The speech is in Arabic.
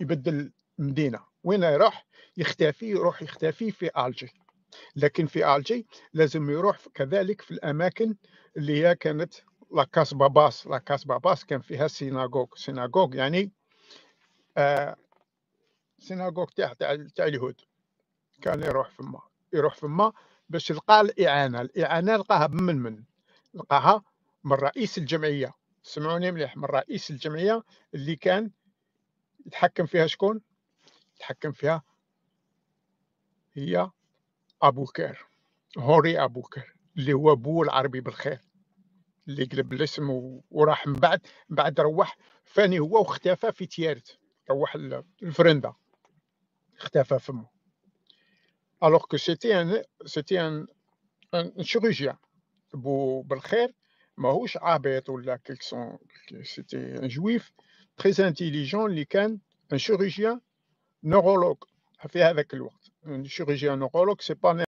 يبدل مدينه وين يروح يختفي يروح يختفي في الجي لكن في الجي لازم يروح كذلك في الاماكن اللي هي كانت لا كاسبا باس لا كاسبا باس كان فيها سيناغوغ سيناغوغ يعني آه سيناغوغ تاع تاع اليهود كان يروح فما يروح فما باش يلقى الاعانه الاعانه لقاها من من لقاها من رئيس الجمعيه سمعوني مليح من رئيس الجمعيه اللي كان يتحكم فيها شكون يتحكم فيها هي ابو كير هوري كير اللي هو بو العربي بالخير اللي قلب الاسم وراح من بعد من بعد روح فاني هو واختفى في تيارت روح الفرندا اختفى فمه الوغ كو سيتي ان سيتي ان ان شيروجيان بو بالخير ماهوش عابط ولا كيكسون سيتي ان جويف تري انتيليجون اللي كان un chirurgien neurologue a fait avec l'ours. Un chirurgien neurologue, c'est pas